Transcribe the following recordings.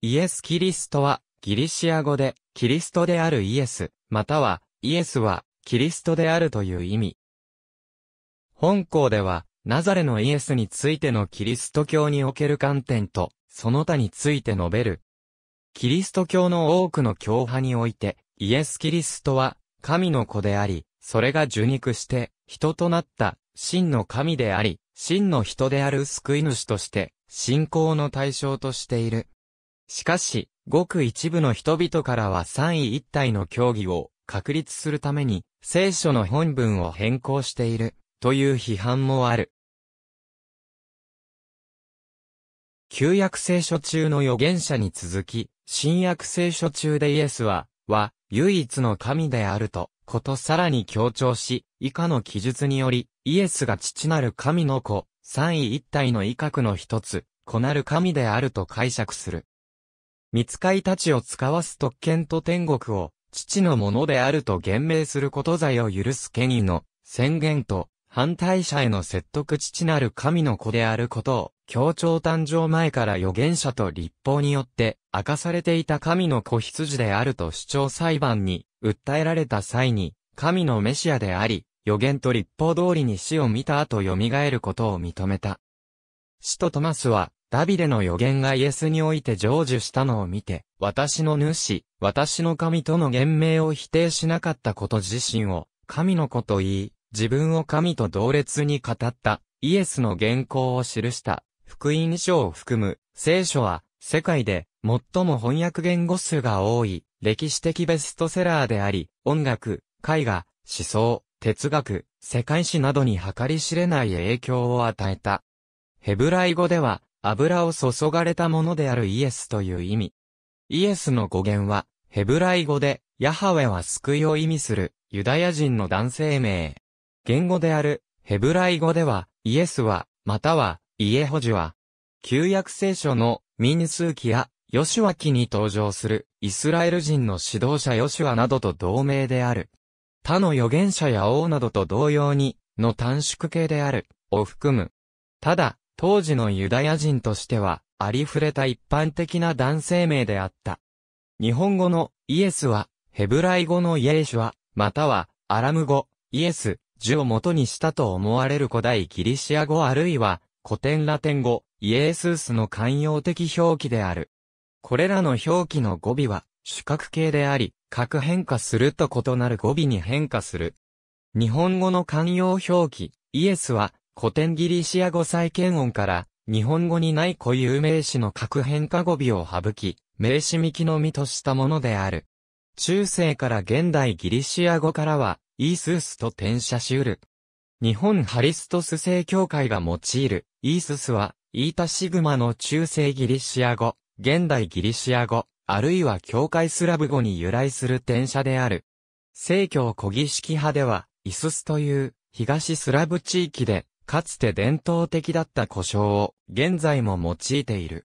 イエス・キリストは、ギリシア語で、キリストであるイエス、または、イエスは、キリストであるという意味。本校では、ナザレのイエスについてのキリスト教における観点と、その他について述べる。キリスト教の多くの教派において、イエス・キリストは、神の子であり、それが受肉して、人となった、真の神であり、真の人である救い主として、信仰の対象としている。しかし、ごく一部の人々からは三位一体の教義を確立するために聖書の本文を変更しているという批判もある。旧約聖書中の預言者に続き、新約聖書中でイエスは、は、唯一の神であると、ことさらに強調し、以下の記述により、イエスが父なる神の子、三位一体の威嚇の一つ、子なる神であると解釈する。見使いたちを使わす特権と天国を、父のものであると言明すること罪を許す権威の宣言と、反対者への説得父なる神の子であることを、協調誕生前から預言者と立法によって、明かされていた神の子羊であると主張裁判に、訴えられた際に、神のメシアであり、預言と立法通りに死を見た後蘇ることを認めた。使徒トマスは、ダビデの予言がイエスにおいて成就したのを見て、私の主、私の神との言明を否定しなかったこと自身を、神の子と言い、自分を神と同列に語った、イエスの原稿を記した、福音書を含む、聖書は、世界で、最も翻訳言語数が多い、歴史的ベストセラーであり、音楽、絵画、思想、哲学、世界史などに計り知れない影響を与えた。ヘブライ語では、油を注がれたものであるイエスという意味。イエスの語源は、ヘブライ語で、ヤハウェは救いを意味する、ユダヤ人の男性名。言語である、ヘブライ語では、イエスは、または、イエホジは、旧約聖書の、民数記や、ヨシュア記に登場する、イスラエル人の指導者ヨシュアなどと同名である。他の預言者や王などと同様に、の短縮形である、を含む。ただ、当時のユダヤ人としては、ありふれた一般的な男性名であった。日本語のイエスは、ヘブライ語のイエシュは、または、アラム語、イエス、ジュを元にしたと思われる古代ギリシア語あるいは、古典ラテン語、イエースースの慣用的表記である。これらの表記の語尾は、主格形であり、各変化すると異なる語尾に変化する。日本語の慣用表記、イエスは、古典ギリシア語再建音から、日本語にない固有名詞の核変化語尾を省き、名詞幹のみとしたものである。中世から現代ギリシア語からは、イースースと転写しうる。日本ハリストス正教会が用いる、イーススは、イータシグマの中世ギリシア語、現代ギリシア語、あるいは教会スラブ語に由来する転写である。正教古儀式派では、イススという、東スラブ地域で、かつて伝統的だった故障を現在も用いている。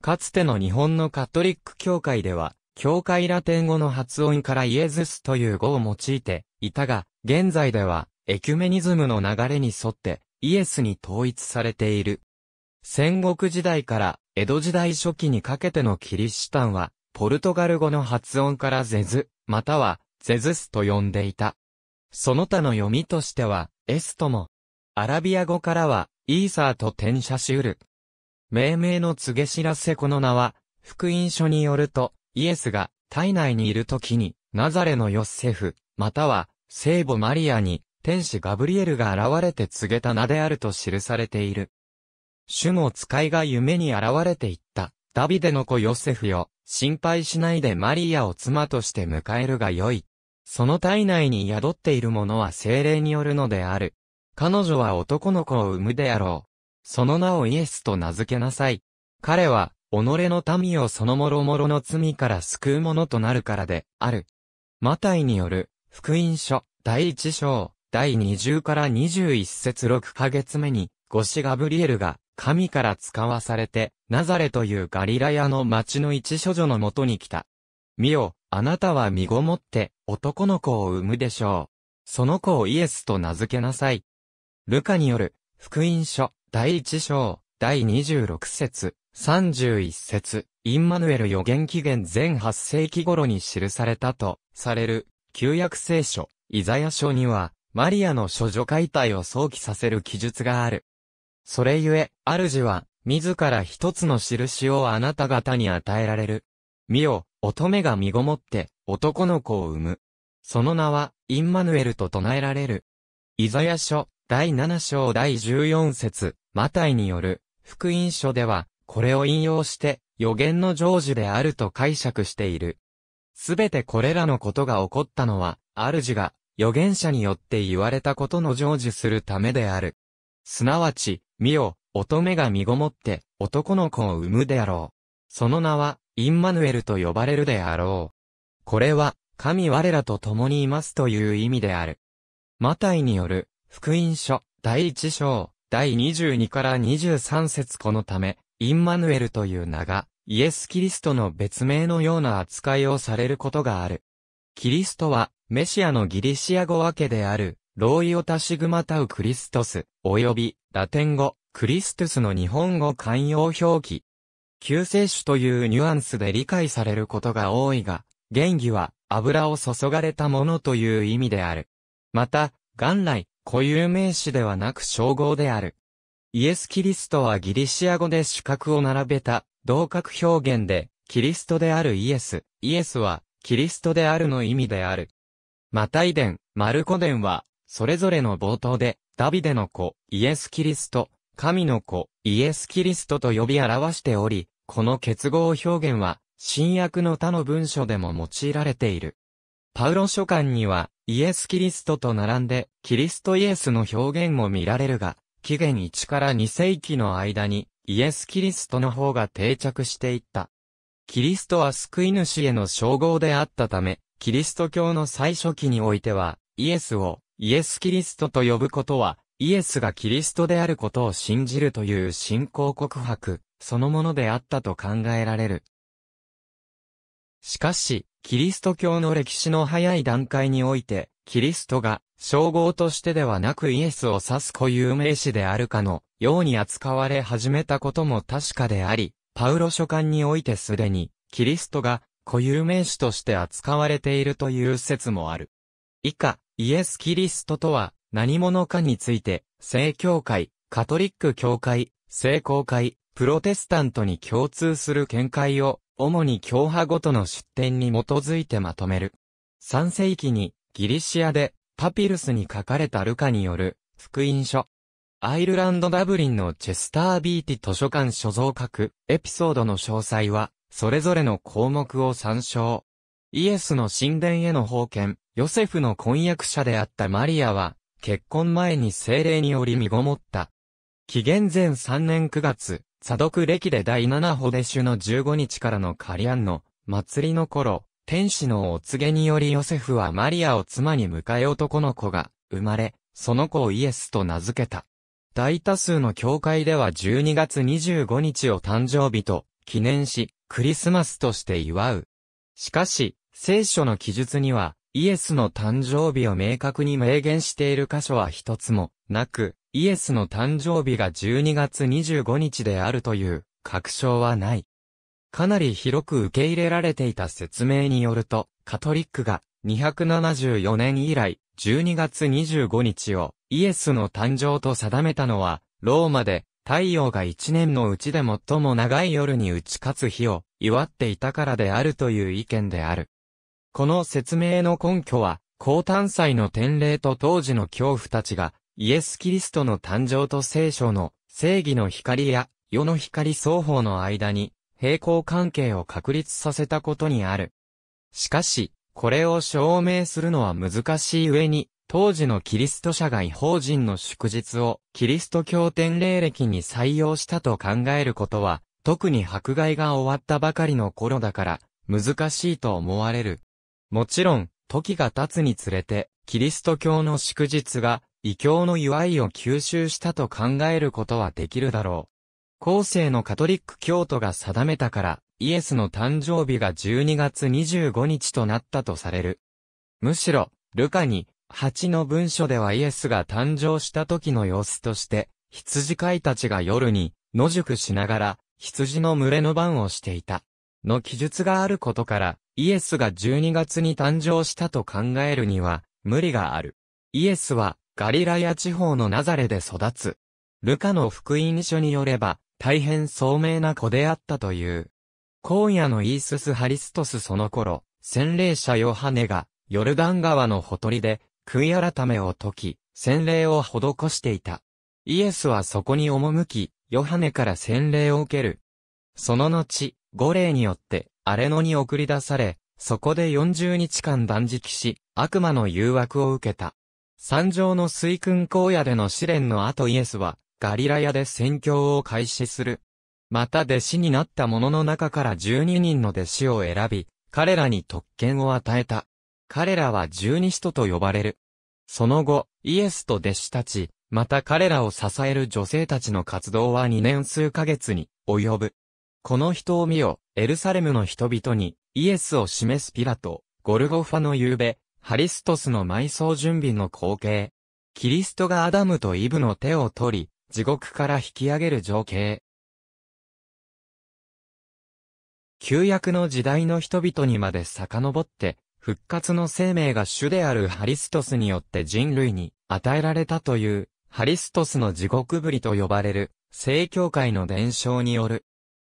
かつての日本のカトリック教会では、教会ラテン語の発音からイエズスという語を用いていたが、現在ではエキュメニズムの流れに沿ってイエスに統一されている。戦国時代から江戸時代初期にかけてのキリシタンは、ポルトガル語の発音からゼズ、またはゼズスと呼んでいた。その他の読みとしては、エスとも、アラビア語からは、イーサーと転写しうる。命名の告げ知らせこの名は、福音書によると、イエスが体内にいる時に、ナザレのヨッセフ、または、聖母マリアに、天使ガブリエルが現れて告げた名であると記されている。主の使いが夢に現れていった、ダビデの子ヨセフよ、心配しないでマリアを妻として迎えるがよい。その体内に宿っているものは精霊によるのである。彼女は男の子を産むであろう。その名をイエスと名付けなさい。彼は、己の民をそのもろもろの罪から救う者となるからで、ある。マタイによる、福音書、第一章、第20から21節6ヶ月目に、ゴシガブリエルが、神から使わされて、ナザレというガリラヤの町の一処女のもとに来た。見よ、あなたは身ごもって、男の子を産むでしょう。その子をイエスと名付けなさい。ルカによる、福音書、第一章、第二十六節、三十一節、インマヌエル予言紀元前八世紀頃に記されたと、される、旧約聖書、イザヤ書には、マリアの処女解体を想起させる記述がある。それゆえ、主は、自ら一つの印をあなた方に与えられる。見よ、乙女が身ごもって、男の子を産む。その名は、インマヌエルと唱えられる。イザヤ書、第7章第14節、マタイによる、福音書では、これを引用して、予言の成就であると解釈している。すべてこれらのことが起こったのは、主が、預言者によって言われたことの成就するためである。すなわち、見よ、乙女が身ごもって、男の子を産むであろう。その名は、インマヌエルと呼ばれるであろう。これは、神我らと共にいますという意味である。マタイによる、福音書、第一章、第22から23節このため、インマヌエルという名が、イエス・キリストの別名のような扱いをされることがある。キリストは、メシアのギリシア語訳である、ローイオタシグマタウクリストス、及び、ラテン語、クリストスの日本語慣用表記。救世主というニュアンスで理解されることが多いが、原義は油を注がれたものという意味である。また、元来、固有名詞ではなく称号である。イエス・キリストはギリシア語で主格を並べた、同格表現で、キリストであるイエス、イエスは、キリストであるの意味である。マタイ伝、マルコ伝は、それぞれの冒頭で、ダビデの子、イエス・キリスト、神の子、イエス・キリストと呼び表しており、この結合表現は、新約の他の文書でも用いられている。パウロ書簡には、イエス・キリストと並んで、キリストイエスの表現も見られるが、紀元1から2世紀の間に、イエス・キリストの方が定着していった。キリストは救い主への称号であったため、キリスト教の最初期においては、イエスをイエス・キリストと呼ぶことは、イエスがキリストであることを信じるという信仰告白、そのものであったと考えられる。しかし、キリスト教の歴史の早い段階において、キリストが、称号としてではなくイエスを指す固有名詞であるかの、ように扱われ始めたことも確かであり、パウロ書簡においてすでに、キリストが、固有名詞として扱われているという説もある。以下、イエス・キリストとは、何者かについて、正教会、カトリック教会、聖公会、プロテスタントに共通する見解を、主に教派ごとの出典に基づいてまとめる。3世紀に、ギリシアで、パピルスに書かれたルカによる、福音書。アイルランドダブリンのチェスタービーティ図書館所蔵各エピソードの詳細は、それぞれの項目を参照。イエスの神殿への封建、ヨセフの婚約者であったマリアは、結婚前に精霊により身ごもった紀元前3年9月、査読歴で第7歩で主の15日からのカリアンの祭りの頃、天使のお告げによりヨセフはマリアを妻に迎え男の子が生まれ、その子をイエスと名付けた。大多数の教会では12月25日を誕生日と記念し、クリスマスとして祝う。しかし、聖書の記述には、イエスの誕生日を明確に明言している箇所は一つもなく、イエスの誕生日が12月25日であるという確証はない。かなり広く受け入れられていた説明によると、カトリックが274年以来12月25日をイエスの誕生と定めたのは、ローマで太陽が一年のうちで最も長い夜に打ち勝つ日を祝っていたからであるという意見である。この説明の根拠は、高誕祭の典礼と当時の恐怖たちが、イエス・キリストの誕生と聖書の正義の光や世の光双方の間に平行関係を確立させたことにある。しかし、これを証明するのは難しい上に、当時のキリスト社外法人の祝日をキリスト教典礼歴に採用したと考えることは、特に迫害が終わったばかりの頃だから、難しいと思われる。もちろん、時が経つにつれて、キリスト教の祝日が、異教の祝いを吸収したと考えることはできるだろう。後世のカトリック教徒が定めたから、イエスの誕生日が12月25日となったとされる。むしろ、ルカに、8の文書ではイエスが誕生した時の様子として、羊飼いたちが夜に、野宿しながら、羊の群れの番をしていた。の記述があることから、イエスが12月に誕生したと考えるには、無理がある。イエスは、ガリラヤ地方のナザレで育つ。ルカの福音書によれば、大変聡明な子であったという。荒野のイーススハリストスその頃、洗礼者ヨハネが、ヨルダン川のほとりで、悔い改めを解き、洗礼を施していた。イエスはそこに赴き、ヨハネから洗礼を受ける。その後、五霊によって、荒野に送り出され、そこで40日間断食し、悪魔の誘惑を受けた。山上の水訓荒野での試練の後イエスは、ガリラヤで宣教を開始する。また弟子になった者の中から12人の弟子を選び、彼らに特権を与えた。彼らは十二使徒と呼ばれる。その後、イエスと弟子たち、また彼らを支える女性たちの活動は2年数ヶ月に及ぶ。この人を見よ、エルサレムの人々に、イエスを示すピラト、ゴルゴファの夕べ、ハリストスの埋葬準備の光景。キリストがアダムとイブの手を取り、地獄から引き上げる情景。旧約の時代の人々にまで遡って、復活の生命が主であるハリストスによって人類に与えられたという、ハリストスの地獄ぶりと呼ばれる、聖教会の伝承による。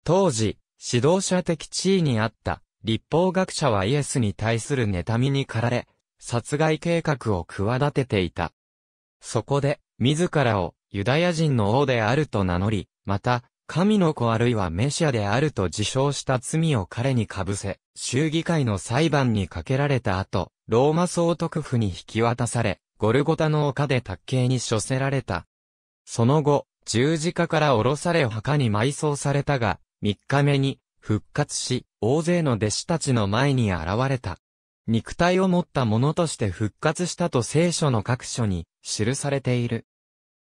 当時、指導者的地位にあった立法学者はイエスに対する妬みに駆られ、殺害計画を企てていた。そこで、自らをユダヤ人の王であると名乗り、また、神の子あるいはメシアであると自称した罪を彼に被せ、衆議会の裁判にかけられた後、ローマ総督府に引き渡され、ゴルゴタの丘で卓刑に処せられた。その後、十字架から降ろされ墓に埋葬されたが、三日目に復活し、大勢の弟子たちの前に現れた。肉体を持った者として復活したと聖書の各所に記されている。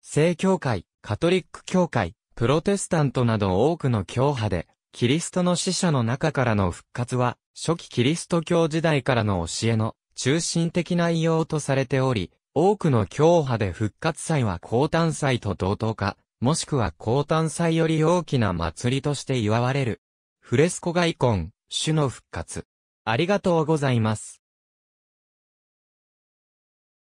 聖教会、カトリック教会、プロテスタントなど多くの教派で、キリストの死者の中からの復活は、初期キリスト教時代からの教えの中心的な異様とされており、多くの教派で復活祭は高誕祭と同等か、もしくは高単祭より大きな祭りとして祝われる。フレスコガイコン、主の復活。ありがとうございます。